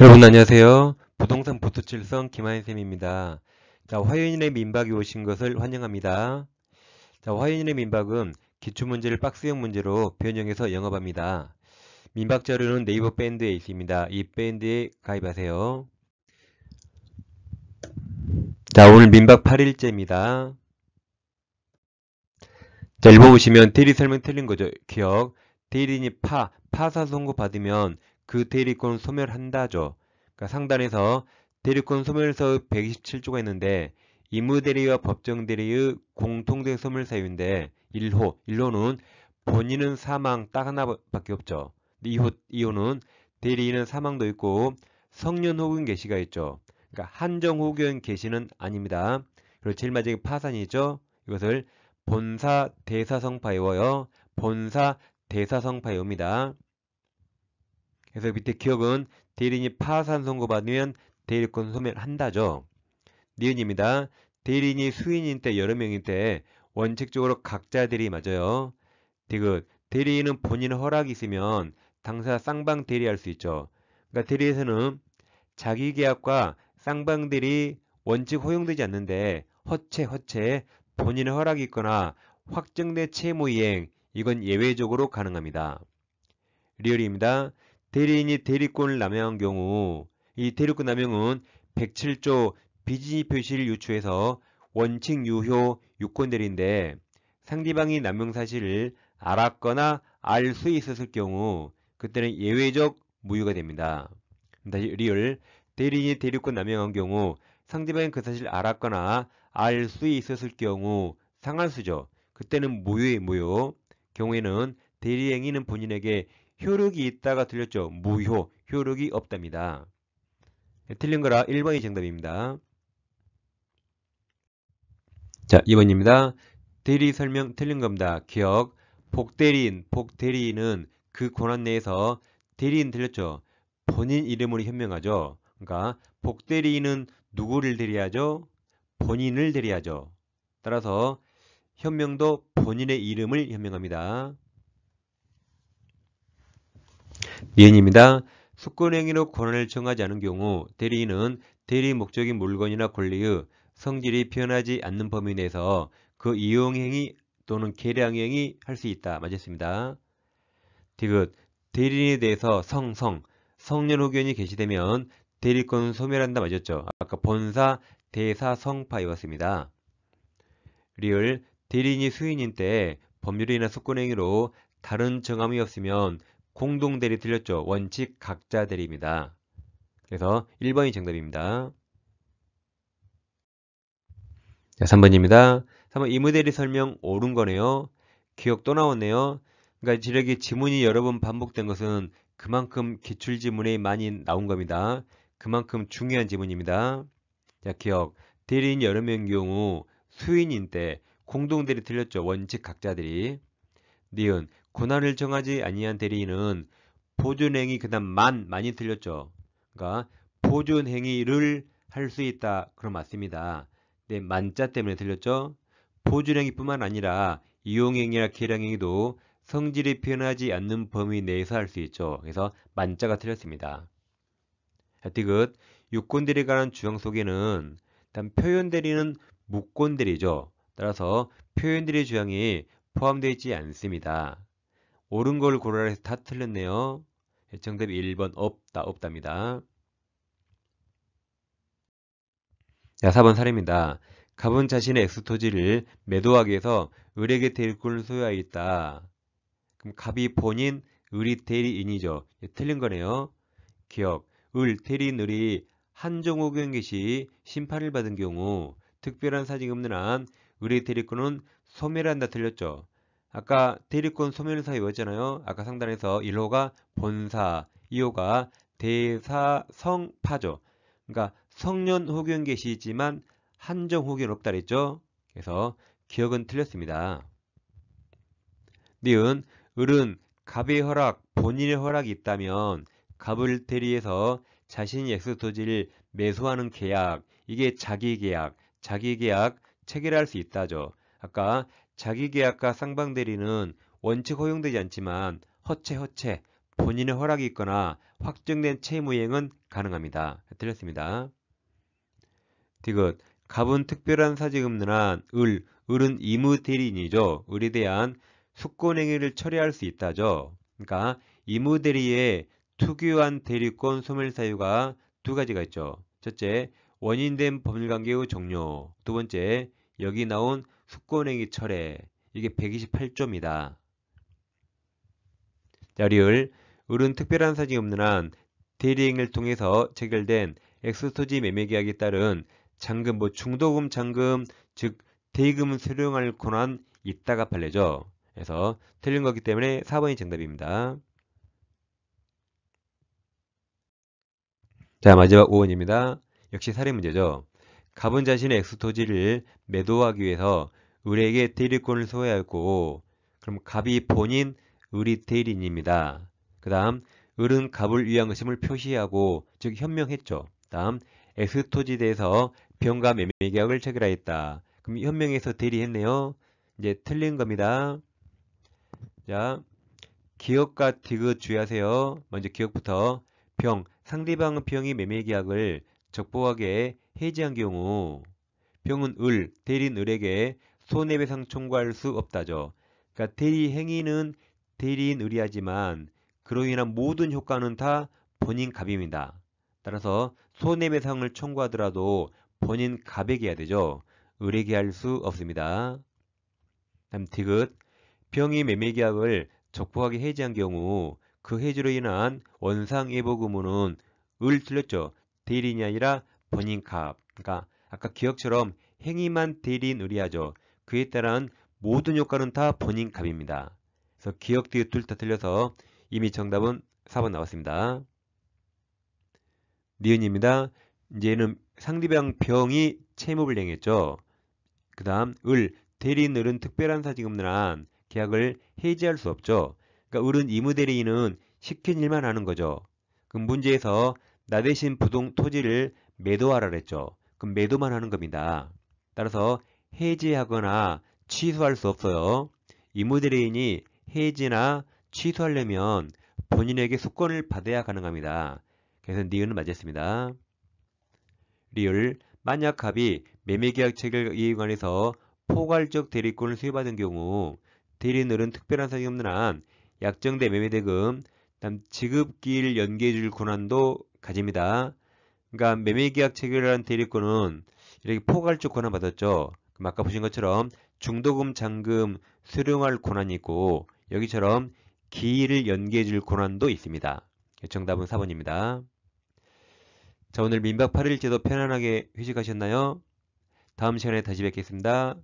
여러분 어. 안녕하세요. 부동산 보수칠성 김하인쌤입니다. 자, 화요일의 민박이 오신 것을 환영합니다. 자, 화요일의 민박은 기출문제를 박스형 문제로 변형해서 영업합니다. 민박 자료는 네이버 밴드에 있습니다. 이 밴드에 가입하세요. 자, 오늘 민박 8일째입니다. 자, 읽어보시면 대리 설명 틀린 거죠. 기억. 대리니 파, 파사 선고 받으면 그 대리권 소멸한다죠. 그러니까 상단에서 대리권 소멸사유 127조가 있는데 임무대리와 법정대리의 공통된 소멸사유인데 1호, 1호는 본인은 사망 딱 하나밖에 없죠. 2호, 2호는 대리인은 사망도 있고 성년 혹은 개시가 있죠. 그러니까 한정 혹은 개시는 아닙니다. 그리고 제일 마지막에 파산이죠. 이것을 본사 대사성파이어요. 본사 대사성파이어입니다. 그래서 밑에 기억은 대리인이 파산 선고받으면 대리권 소멸 한다죠. 니은입니다. 대리인이 수인인 때 여러 명일 때 원칙적으로 각자 대리 맞아요. 디귿 대리인은 본인 허락이 있으면 당사 쌍방 대리할 수 있죠. 그러니까 대리에서는 자기 계약과 쌍방 대리 원칙 허용되지 않는데 허체 허체 본인의 허락이 있거나 확정된 채무 이행 이건 예외적으로 가능합니다. 리얼입니다. 대리인이 대리권을 남용한 경우 이 대리권 남용은 107조 비지니 표시를 유추해서 원칙 유효 유권 대리인데 상대방이 남용 사실을 알았거나 알 수 있었을 경우 그때는 예외적 무효가 됩니다. 다시 리을 대리인이 대리권 남용한 경우 상대방이 그 사실을 알았거나 알 수 있었을 경우 상한수죠. 그때는 무효의 무효 경우에는 대리 행위는 본인에게 효력이 있다가 틀렸죠 무효, 효력이 없답니다. 네, 틀린 거라 1번이 정답입니다. 자, 2번입니다. 대리 설명 틀린 겁니다. 기억, 복대리인, 복대리인은 그 권한 내에서 대리인 틀렸죠 본인 이름으로 현명하죠. 그러니까 복대리인은 누구를 대리하죠? 본인을 대리하죠. 따라서 현명도 본인의 이름을 현명합니다. 예입니다. 수권행위로 권한을 정하지 않은 경우 대리인은 대리 목적인 물건이나 권리의 성질이 변하지 않는 범위 내에서 그 이용행위 또는 계량행위 할 수 있다. 맞았습니다. 디귿 대리인에 대해서 성성, 성년 후견이 게시되면 대리권은 소멸한다. 맞았죠? 아까 본사, 대사, 성파 이었습니다 리을 대리인이 수인인 때 법률이나 수권행위로 다른 정함이 없으면 공동대리틀렸죠 원칙 각자 대리입니다 그래서 1번이 정답입니다. 자, 3번입니다. 3번 이무대리 설명 옳은 거네요. 기억 또 나왔네요. 그러니까 지력이 지문이 여러 번 반복된 것은 그만큼 기출 지문에 많이 나온 겁니다. 그만큼 중요한 지문입니다. 자, 기억. 대리인 여러 명 경우 수인인 때 공동대리 틀렸죠. 원칙 각자들이. 니은 권한을 정하지 아니한 대리인은 보존행위 그다음 만 많이 틀렸죠. 그러니까 보존행위를 할 수 있다. 그럼 맞습니다. 네, 만자 때문에 틀렸죠. 보존행위뿐만 아니라 이용행위나 계량행위도 성질이 표현하지 않는 범위 내에서 할 수 있죠. 그래서 만자가 틀렸습니다. 하 디귿 유권대리 관한 주장 속에는 일단 표현대리는 무권대리죠. 따라서 표현대리 주장이 포함되어 있지 않습니다. 옳은 걸 고르라 해서 다 틀렸네요. 정답이 1번 없다 없답니다. 자 4번 사례입니다. 갑은 자신의 엑스토지를 매도하기 위해서 의뢰계 대리권을 소유하였다. 그럼 갑이 본인, 의리 대리인이죠. 예, 틀린 거네요. 기억, 을, 대리인, 을이 한종호 경기시 심판을 받은 경우 특별한 사정이 없는 한의리 대리권은 소멸한다 틀렸죠. 아까 대리권 소멸사 유였잖아요 아까 상단에서 1호가 본사, 2호가 대사성파죠. 그러니까 성년 호견 계시지만 한정 호견 없다 그랬죠. 그래서 기억은 틀렸습니다. 니은, 을은 갑의 허락, 본인의 허락이 있다면 갑을 대리해서 자신이 엑스 토지를 매수하는 계약, 이게 자기 계약, 자기 계약 체결할 수 있다죠. 아까 자기계약과 쌍방대리는 원칙 허용되지 않지만 허체 허체 본인의 허락이 있거나 확정된 채무이행은 가능합니다. 틀렸습니다. 디귿 갑은 특별한 사직음란한 을, 을은 이무대리인이죠. 을에 대한 수권행위를 처리할 수 있다죠. 그러니까 이무대리의 특유한 대리권 소멸사유가 두 가지가 있죠. 첫째, 원인된 법률관계의 종료, 두 번째, 여기 나온 수권행위 철회 이게 128조입니다. 자, 리을 을은 특별한 사정이 없는 한 대리행을 통해서 체결된 엑스토지 매매계약에 따른 잔금, 뭐 중도금 잔금, 즉대금을 수령할 권한 있다가 판례죠. 그래서 틀린 거기 때문에 4번이 정답입니다. 자 마지막 5번입니다. 역시 사례 문제죠. 갑은 자신의 엑스토지를 매도하기 위해서 을에게 대리권을 소유하였고 그럼 갑이 본인 을이 대리인입니다그 다음 을은 갑을 위한 것임을 표시하고 즉 현명했죠. 다음 엑스토지 대해서 병과 매매 계약을 체결하였다. 그럼 현명에서 대리했네요. 이제 틀린 겁니다. 자, 기억과 디귿 주의하세요. 먼저 기억부터 병, 상대방 병이 매매 계약을 적법하게 해지한 경우 병은 을, 대리인 을에게 손해배상 청구할 수 없다죠. 그러니까 대리 행위는 대리인 을이 하지만 그로 인한 모든 효과는 다 본인 갑입니다. 따라서 손해배상을 청구하더라도 본인 갑에게 해야 되죠. 을에게 할 수 없습니다. 다음 디귿 병이 매매계약을 적법하게 해지한 경우 그 해지로 인한 원상예복 의무는 을 틀렸죠. 대리인이 아니라 본인값. 그러니까 아까 기억처럼 행위만 대리인 의리하죠 그에 따른 모든 효과는 다 본인값입니다. 그래서 기억 뒤에 둘 다 틀려서 이미 정답은 4번 나왔습니다. 니은입니다. 이제는 상대방 병이 채무를 행했죠. 그 다음 을, 대리인 을은 특별한 사직 없는 한 계약을 해지할 수 없죠. 그러니까 을은 이무 대리인은 시킨 일만 하는 거죠. 그 문제에서 나 대신 부동 토지를 매도하라 그랬죠. 그럼 매도만 하는 겁니다. 따라서 해지하거나 취소할 수 없어요. 이모대리인이 해지나 취소하려면 본인에게 수권을 받아야 가능합니다. 그래서 니은은 맞았습니다. 리을 만약 합이 매매계약 체결 이관에서 포괄적 대리권을 수여받은 경우 대리인은 특별한 사정이 없는 한약정대 매매대금, 지급기일 연계해줄 권한도 가집니다. 그러니까 매매계약 체결한 대리권은 이렇게 포괄적 권한 받았죠. 아까 보신 것처럼 중도금 잔금 수령할 권한이 있고 여기처럼 기일을 연계해줄 권한도 있습니다. 정답은 4번입니다. 자 오늘 민박 8일 제도 편안하게 휴식하셨나요? 다음 시간에 다시 뵙겠습니다.